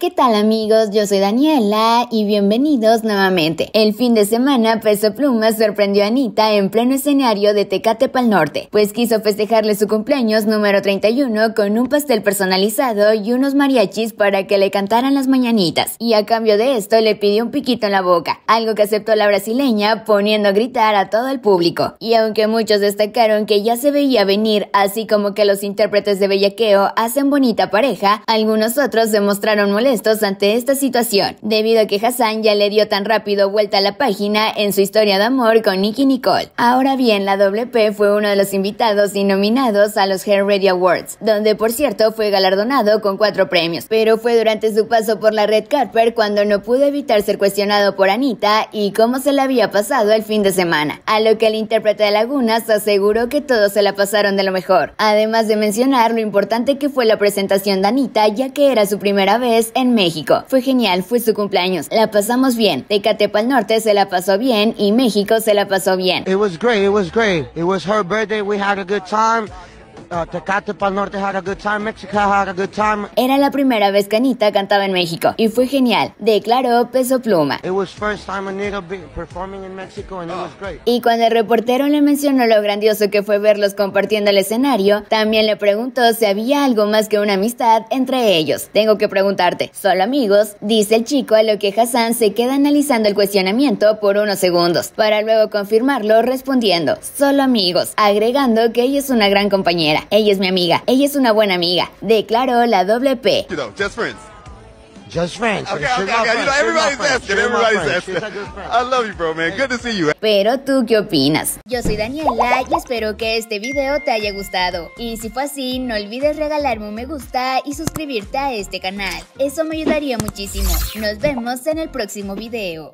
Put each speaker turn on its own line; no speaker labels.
¿Qué tal amigos? Yo soy Daniela y bienvenidos nuevamente. El fin de semana Peso Pluma sorprendió a Anita en pleno escenario de Tecate Pal Norte, pues quiso festejarle su cumpleaños número 31 con un pastel personalizado y unos mariachis para que le cantaran las mañanitas. Y a cambio de esto le pidió un piquito en la boca, algo que aceptó la brasileña poniendo a gritar a todo el público. Y aunque muchos destacaron que ya se veía venir, así como que los intérpretes de Bellaqueo hacen bonita pareja, algunos otros se mostraron molestos ante esta situación, debido a que Hassan ya le dio tan rápido vuelta a la página en su historia de amor con Nicky Nicole. Ahora bien, la WP fue uno de los invitados y nominados a los Hair Radio Awards, donde por cierto fue galardonado con cuatro premios, pero fue durante su paso por la red Carper cuando no pudo evitar ser cuestionado por Anita y cómo se le había pasado el fin de semana, a lo que el intérprete de Lagunas aseguró que todos se la pasaron de lo mejor, además de mencionar lo importante que fue la presentación de Anita ya que era su primera vez en México. Fue genial, fue su cumpleaños, la pasamos bien. Catepa al Norte se la pasó bien y México se la pasó bien. It was great, it was great. It was her birthday, we had a good time. Uh, Era la primera vez que Anita cantaba en México y fue genial, declaró Peso Pluma. Y cuando el reportero le mencionó lo grandioso que fue verlos compartiendo el escenario, también le preguntó si había algo más que una amistad entre ellos. Tengo que preguntarte, ¿solo amigos? Dice el chico a lo que Hassan se queda analizando el cuestionamiento por unos segundos, para luego confirmarlo respondiendo, solo amigos, agregando que ella es una gran compañera ella es mi amiga. Ella es una buena amiga. Declaró la doble P. just friends. I love you, bro, man. Good to see you. Pero tú, ¿qué opinas? Yo soy Daniela y espero que este video te haya gustado. Y si fue así, no olvides regalarme un me gusta y suscribirte a este canal. Eso me ayudaría muchísimo. Nos vemos en el próximo video.